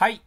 はい。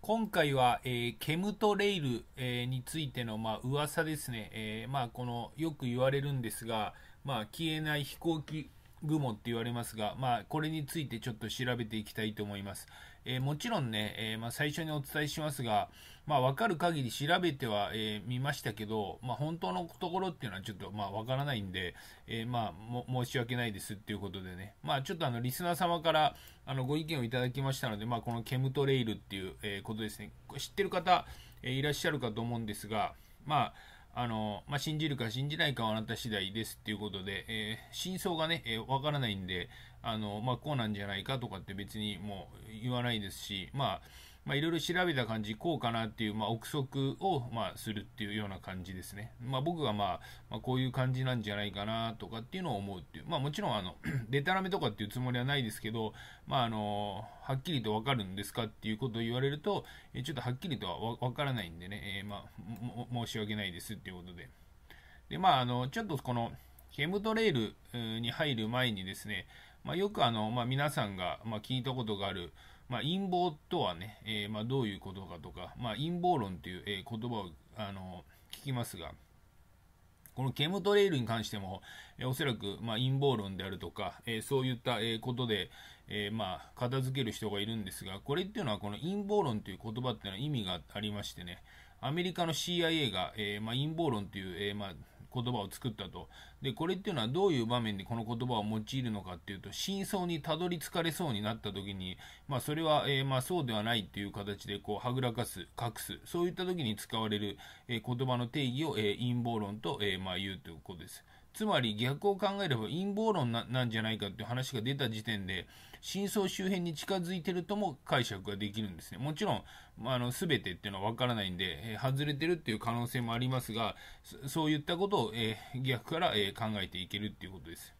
今回は、えー、ケムトレイル、えー、についての、まあ、噂ですね。えー、まあ、この、よく言われるんですが、まあ、消えない飛行機雲って言われますが、まあ、これについてちょっと調べていきたいと思います。えもちろんね、えまあ、最初にお伝えしますが、まあ、わかる限り調べては、えー、見ましたけど、まあ、本当のところっていうのはちょっと、まあ、わからないんで、えー、まあ、申し訳ないですっていうことでね、まあ、ちょっとあの、リスナー様から、あの、ご意見をいただきましたので、まあ、このケムトレイルっていう、えー、ことですね、知ってる方、えー、いらっしゃるかと思うんですが、まあ、あの、まあ、信じるか信じないかはあなた次第ですっていうことで、えー、真相がね、えー、わからないんで、あの、まあ、こうなんじゃないかとかって別にもう言わないですし、まあ、まあ、いろいろ調べた感じ、こうかなっていう、まあ、憶測を、まあ、するっていうような感じですね。まあ、僕が、まあ、まあ、こういう感じなんじゃないかなとかっていうのを思うっていう。まあ、もちろん、あの、でたらめとかっていうつもりはないですけど、まあ、あの、はっきりとわかるんですかっていうことを言われると、えちょっとはっきりとはわからないんでね、えー、まあ、申し訳ないですっていうことで。で、まあ、あの、ちょっとこの、ケムトレイルに入る前にですね、まあ、よくあの、まあ、皆さんが、まあ、聞いたことがある、まあ、陰謀とはね、えー、まあ、どういうことかとか、まあ、陰謀論という、えー、言葉をあの聞きますが、このケムトレイルに関しても、えー、おそらく、まあ、陰謀論であるとか、えー、そういった、えー、ことで、えまあ、片付ける人がいるんですが、これっていうのは、この陰謀論という言葉っていうのは意味がありましてね、アメリカの CIA が、えまあ、陰謀論という、えまあ、言葉を作ったと。で、これっていうのはどういう場面でこの言葉を用いるのかっていうと、真相にたどり着かれそうになった時に、まあ、それは、えー、まあ、そうではないっていう形で、こう、はぐらかす、隠す、そういった時に使われる、えー、言葉の定義を、えー、陰謀論と、えまあ、言うということです。つまり逆を考えれば陰謀論なんじゃないかっていう話が出た時点で、真相周辺に近づいてるとも解釈ができるんですね。もちろん、あの、全てっていうのはわからないんで、えー、外れてるっていう可能性もありますが、そういったことを、えー、逆から、えー、考えていけるっていうことです。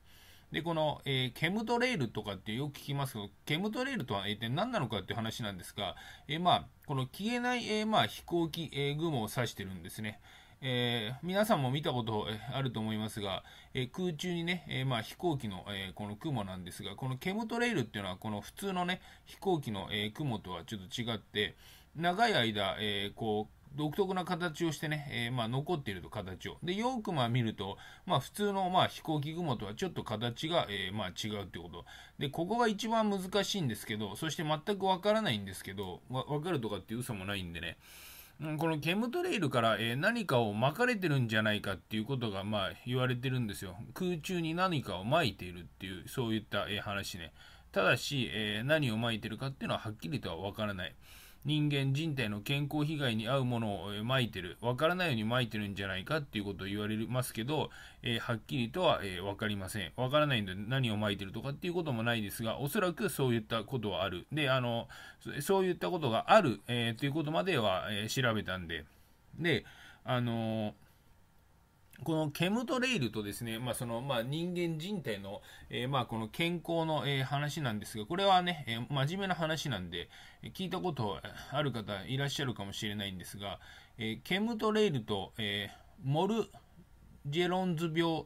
で、この、えー、ケムトレイルとかってよく聞きますけど、ケムトレイルとは一体何なのかっていう話なんですが、えー、まあ、この消えない、えー、まあ、飛行機、えー、雲を指してるんですね。えー、皆さんも見たことあると思いますが、えー、空中にね、えー、まあ、飛行機の、えこの雲なんですが、このケムトレイルっていうのは、この普通のね、飛行機の、え雲とはちょっと違って、長い間、えこう、独特な形をしてね、えー、まあ、残っていると形を。で、よくまあ見ると、まあ、普通のまあ飛行機雲とはちょっと形が、えー、まあ違うってこと。で、ここが一番難しいんですけど、そして全くわからないんですけど、わ、分かるとかっていう嘘もないんでね。このケムトレイルから、え何かを巻かれてるんじゃないかっていうことが、まあ、言われてるんですよ。空中に何かを巻いているっていう、そういった、え話ね。ただし、え何を巻いてるかっていうのははっきりとはわからない。人間人体の健康被害に遭うものをまいてる、わからないようにまいてるんじゃないかっていうことを言われますけど、えー、はっきりとは、えー、分かりません。わからないんで何をまいてるとかっていうこともないですが、おそらくそういったことはある。で、あの、そういったことがある、えー、ということまでは、えー、調べたんで、で、あのーこのケムトレイルとですね、まあ、その、まあ、人間人体の、えー、まあ、この健康の、えー、話なんですが、これはね、えー、真面目な話なんで、聞いたことある方いらっしゃるかもしれないんですが、えケムトレイルと、えモルジェロンズ病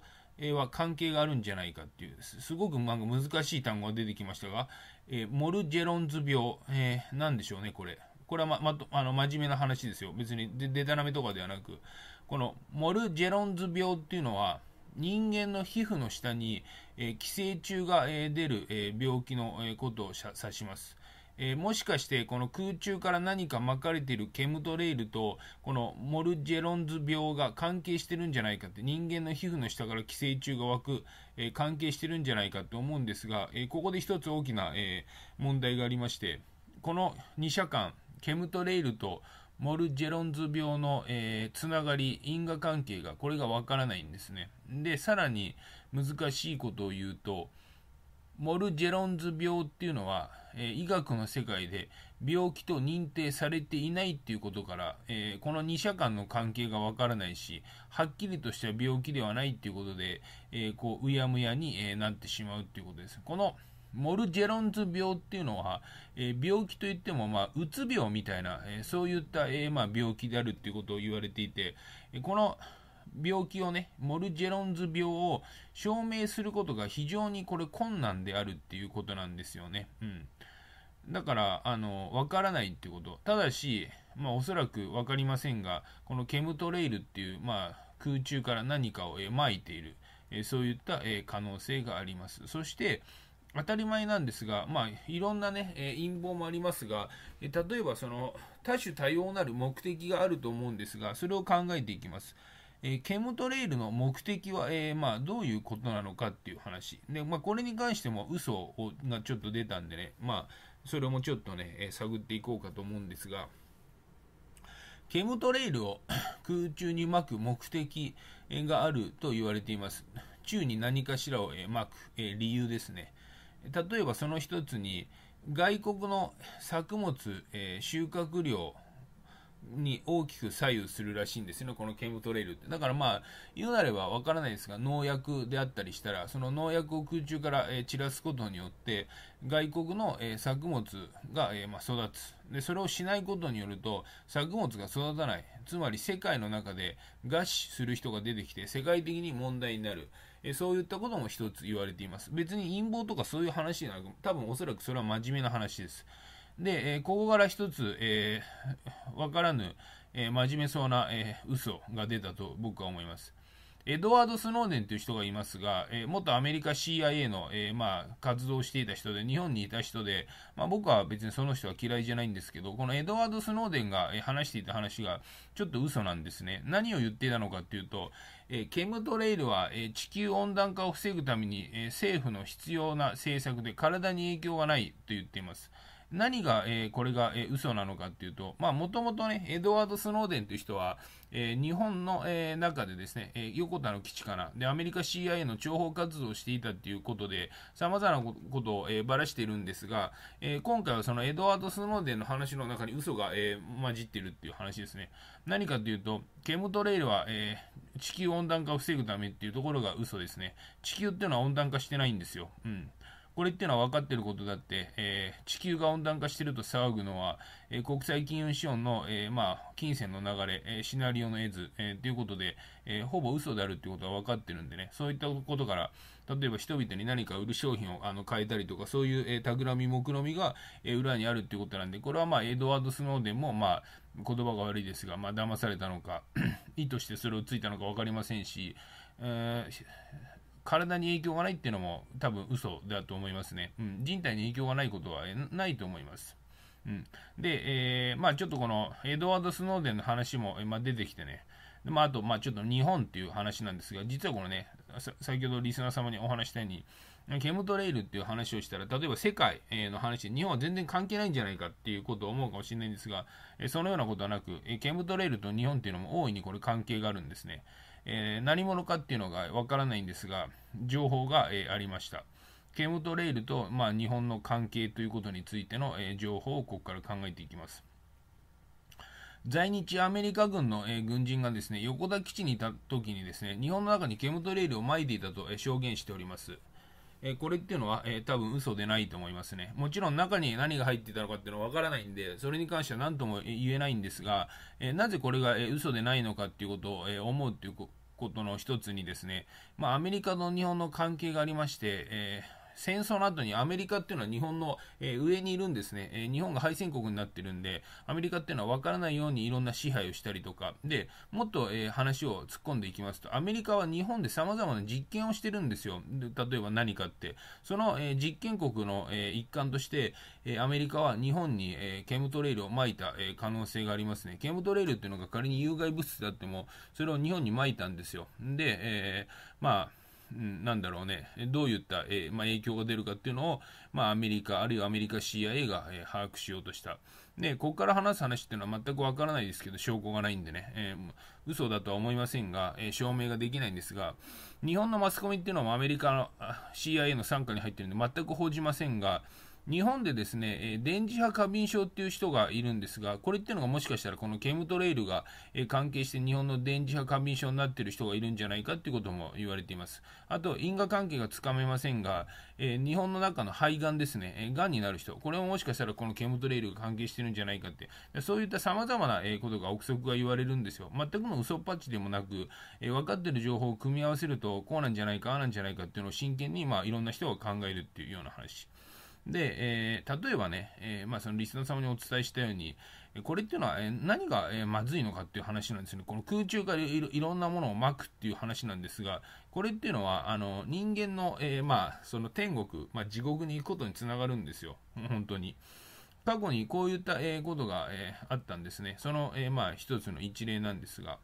は関係があるんじゃないかっていう、すごくなんか難しい単語が出てきましたが、えモルジェロンズ病、えー、でしょうね、これ。これはま、ま、あの、真面目な話ですよ。別にで、でたらめとかではなく、この、モルジェロンズ病っていうのは、人間の皮膚の下に、えー、寄生虫が、えー、出る、えー、病気の、えことを指します。えもしかしてこの空中から何か巻かれているケムトレイルとこのモルジェロンズ病が関係してるんじゃないかって人間の皮膚の下から寄生虫が湧く、え関係してるんじゃないかと思うんですが、えここで一つ大きな、え問題がありましてこの2社間ケムトレイルとモル・ジェロンズ病の、えー、つながり、因果関係が、これがわからないんですね。で、さらに難しいことを言うと、モル・ジェロンズ病っていうのは、えー、医学の世界で病気と認定されていないっていうことから、えー、この2者間の関係がわからないし、はっきりとした病気ではないっていうことで、えこう、うやむやに、えなってしまうっていうことです。このモルジェロンズ病っていうのは、えー、病気といっても、まあ、うつ病みたいな、えー、そういった、えー、まあ、病気であるっていうことを言われていて、えこの病気をね、モルジェロンズ病を証明することが非常にこれ困難であるっていうことなんですよね。うん。だから、あの、わからないってこと。ただし、まあ、おそらく分かりませんが、このケムトレイルっていう、まあ、空中から何かを、えー、撒いている、えそういった、え可能性があります。そして、当たり前なんですが、まあ、いろんなね、え陰謀もありますが、え例えばその多種多様なる目的があると思うんですが、それを考えていきます。えー、ケムトレイルの目的は、えまあ、どういうことなのかっていう話。で、まあ、これに関しても嘘をがちょっと出たんでね、まあ、それもちょっとね、え探っていこうかと思うんですが、ケムトレイルを 空中にまく目的があると言われています。宙に何かしらをまく理由ですね。例えばその一つに外国の作物、えー、収穫量に大きく左右するらしいんですよね、このケムトレイルって。だからまあ、言うなればわからないですが、農薬であったりしたら、その農薬を空中から、えー、散らすことによって、外国の、えー、作物が、えー、まあ、育つで。それをしないことによると、作物が育たない。つまり世界の中で餓死する人が出てきて、世界的に問題になる。えそういったことも一つ言われています。別に陰謀とかそういう話じゃなく、多分おそらくそれは真面目な話です。で、えここから一つ、えー、わからぬ、えー、真面目そうな、えー、嘘が出たと僕は思います。エドワード・スノーデンという人がいますが、えー、元アメリカ CIA の、えー、まあ、活動していた人で、日本にいた人で、まあ、僕は別にその人は嫌いじゃないんですけど、このエドワード・スノーデンが、えー、話していた話がちょっと嘘なんですね。何を言っていたのかというと、えケムトレイルは、え地球温暖化を防ぐために、え政府の必要な政策で体に影響がないと言っています。何が、えー、これが、えー、嘘なのかっていうと、まあ、もともとね、エドワード・スノーデンという人は、えー、日本の、えー、中でですね、えー、横田の基地から、で、アメリカ CIA の諜報活動をしていたということで、様々なことを、えー、ばらしているんですが、えー、今回はそのエドワード・スノーデンの話の中に嘘が、えー、混じってるっていう話ですね。何かというと、ケムトレイルは、えー、地球温暖化を防ぐためっていうところが嘘ですね。地球っていうのは温暖化してないんですよ。うん。これってのは分かっていることだって、えー、地球が温暖化してると騒ぐのは、えー、国際金融資本の、えー、まあ、金銭の流れ、えシナリオの絵図、えということで、えほぼ嘘であるってことは分かってるんでね、そういったことから、例えば人々に何か売る商品をあの買えたりとか、そういう、え企み、目論みが、え裏にあるってことなんで、これはまあ、エドワード・スノーデンも、まあ、言葉が悪いですが、まあ、騙されたのか 意図してそれをついたのか分かりませんし、えー体に影響がないっていうのも多分嘘だと思いますね。うん、人体に影響がないことはないと思います。うん、で、えー、まあちょっとこのエドワード・スノーデンの話も、今出てきてね、でまあ、あと、まあ、ちょっと日本っていう話なんですが、実はこのね、先ほどリスナー様にお話したように、ケムトレイルっていう話をしたら、例えば世界の話、日本は全然関係ないんじゃないかっていうことを思うかもしれないんですが、そのようなことはなく、ケムトレイルと日本っていうのも大いにこれ関係があるんですね。えー、何者かっていうのがわからないんですが、情報が、えー、ありました。ケムトレイルと、まあ、日本の関係ということについての、えー、情報をここから考えていきます。在日アメリカ軍の、え軍人がですね、横田基地にいた時にですね、日本の中にケムトレイルをまいていたと、え証言しております。えー、これっていうのは、えー、多分嘘でないと思いますね。もちろん中に何が入ってたのかっていうのはわからないんで、それに関しては何とも言えないんですが、えー、なぜこれが、えー、嘘でないのかっていうことを、えー、思うっていうことの一つにですね、まあ、アメリカと日本の関係がありまして、えー戦争の後にアメリカっていうのは日本の、え上にいるんですね、え日本が敗戦国になってるんで、アメリカっていうのは分からないようにいろんな支配をしたりとか、で、もっと、え話を突っ込んでいきますと、アメリカは日本で様々な実験をしてるんですよ。例えば何かって。その、え実験国の、え一環として、えアメリカは日本に、えケムトレイルをまいた、え可能性がありますね。ケムトレイルっていうのが仮に有害物質であっても、それを日本にまいたんですよ。で、えまあ、うん、なんだろうね、どういった、えー、まあ、影響が出るかっていうのを、まあ、アメリカ、あるいはアメリカ CIA が、えー、把握しようとした。で、ここから話す話っていうのは全くわからないですけど、証拠がないんでね、えー、嘘だとは思いませんが、えー、証明ができないんですが、日本のマスコミっていうのはアメリカの CIA の傘下に入ってるんで、全く報じませんが、日本でですね、電磁波過敏症っていう人がいるんですが、これっていうのがもしかしたらこのケムトレイルが関係して日本の電磁波過敏症になっている人がいるんじゃないかっていうことも言われています。あと、因果関係がつかめませんが、え日本の中の肺がんですね、がんになる人、これももしかしたらこのケムトレイルが関係してるんじゃないかって、そういった様々なことが憶測が言われるんですよ。全くの嘘っぱちでもなく、え分かってる情報を組み合わせると、こうなんじゃないか、ああなんじゃないかっていうのを真剣に、まあ、いろんな人が考えるっていうような話。で、えー、例えばね、えー、まあ、そのリスナー様にお伝えしたように、これっていうのは、えー、何が、えまずいのかっていう話なんですね。この空中からいろんなものをまくっていう話なんですが、これっていうのは、あの、人間の、えまあ、その天国、まあ、地獄に行くことにつながるんですよ。本当に。過去にこういった、えことが、えあったんですね。その、えまあ、一つの一例なんですが、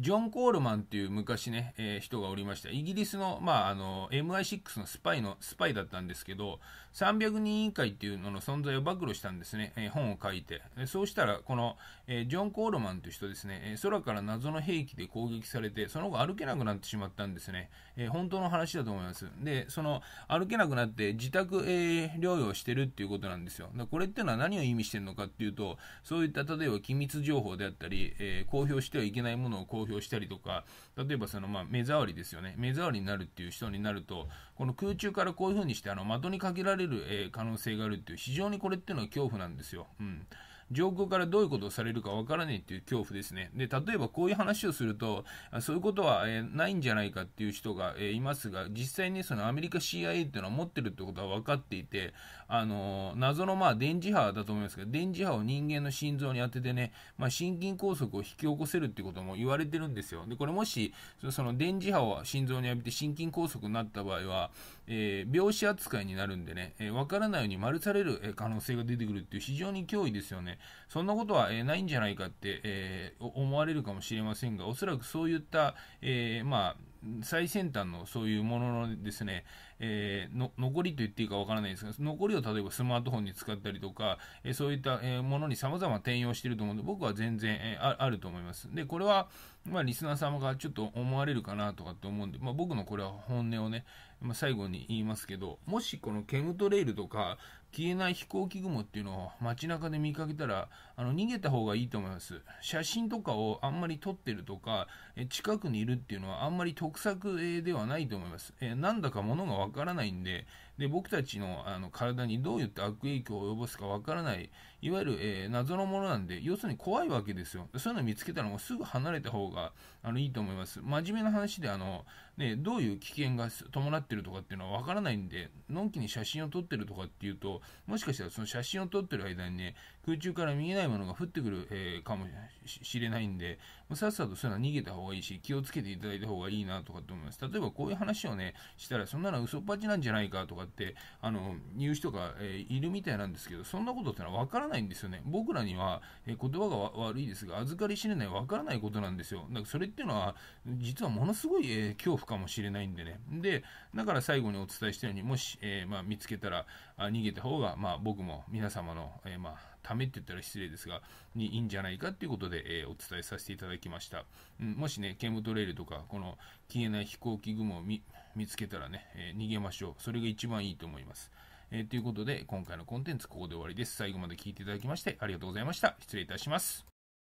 ジョン・コールマンっていう昔ね、えー、人がおりました。イギリスの、まあ、あの、MI6 のスパイの、スパイだったんですけど、300人委員会っていうのの存在を暴露したんですね。えー、本を書いて。そうしたら、この、えー、ジョン・コールマンという人ですね、え空から謎の兵器で攻撃されて、その後歩けなくなってしまったんですね。え本当の話だと思います。で、その、歩けなくなって自宅、え療養してるっていうことなんですよ。これっていうのは何を意味してるのかっていうと、そういった、例えば機密情報であったり、え公表してはいけないものを公表表したりとか、例えばその、まあ、目障りですよね。目障りになるっていう人になると、この空中からこういう風にして、あの、的にかけられる、え可能性があるっていう、非常にこれっていうのは恐怖なんですよ。うん。上空からどういうことをされるかわからないという恐怖ですね。で、例えばこういう話をすると、そういうことは、えないんじゃないかっていう人が、えいますが、実際にそのアメリカ CIA っていうのは持ってるってことは分かっていて、あの謎のまあ電磁波だと思いますけど、電磁波を人間の心臓に当ててね、まあ、心筋梗塞を引き起こせるってことも言われてるんですよ。で、これもし、その電磁波を心臓に浴びて心筋梗塞になった場合は、えー、病死扱いになるんでね、えー、分からないように丸される可能性が出てくるっていう非常に脅威ですよね。そんなことは、えないんじゃないかって、え思われるかもしれませんが、おそらくそういった、えまあ、最先端のそういうもののですね、えー、残りと言っていいかわからないですが、残りを例えばスマートフォンに使ったりとか、えー、そういった、えー、ものに様々転用していると思うので、僕は全然、えー、あると思います。で、これは、まあ、リスナー様がちょっと思われるかなとかって思うんで、まあ、僕のこれは本音をね、まあ、最後に言いますけど、もしこのケムトレイルとか消えない飛行機雲っていうのを街中で見かけたら、あの逃げた方がいいと思います。写真とかをあんまり撮ってるとか、え近くにいるっていうのはあんまり得策、ではないと思います。えなんだかものがわからないんで、で僕たちのあの体にどういった悪影響を及ぼすかわからないいわゆる、えー、謎のものなんで、要するに怖いわけですよ。そういうの見つけたらもうすぐ離れた方があのいいと思います。真面目な話で、あの、ね、どういう危険が伴ってるとかっていうのはわからないんで、のんきに写真を撮ってるとかっていうと、もしかしたらその写真を撮ってる間にね、空中から見えないものが降ってくる、えー、かもしれないんで、さっさとそういうのは逃げた方がいいし、気をつけていただいた方がいいなとかって思います。例えばこういう話をね、したら、そんなの嘘っぱちなんじゃないかとかって、あの、言う人が、えー、いるみたいなんですけど、そんなことってのはわからないないんですよね。僕らには、え言葉が悪いですが、預かり知れない、わからないことなんですよ。だからそれっていうのは、実はものすごい、え恐怖かもしれないんでね。で、だから最後にお伝えしたように、もし、えー、まあ、見つけたらあ、逃げた方が、まあ、僕も皆様の、えー、まあ、ためって言ったら失礼ですが、にいいんじゃないかっていうことで、えー、お伝えさせていただきました。うん、もしね、ケムトレイルとか、この消えない飛行機雲を見つけたらね、えー、逃げましょう。それが一番いいと思います。えー、ということで、今回のコンテンツここで終わりです。最後まで聞いていただきましてありがとうございました。失礼いたします。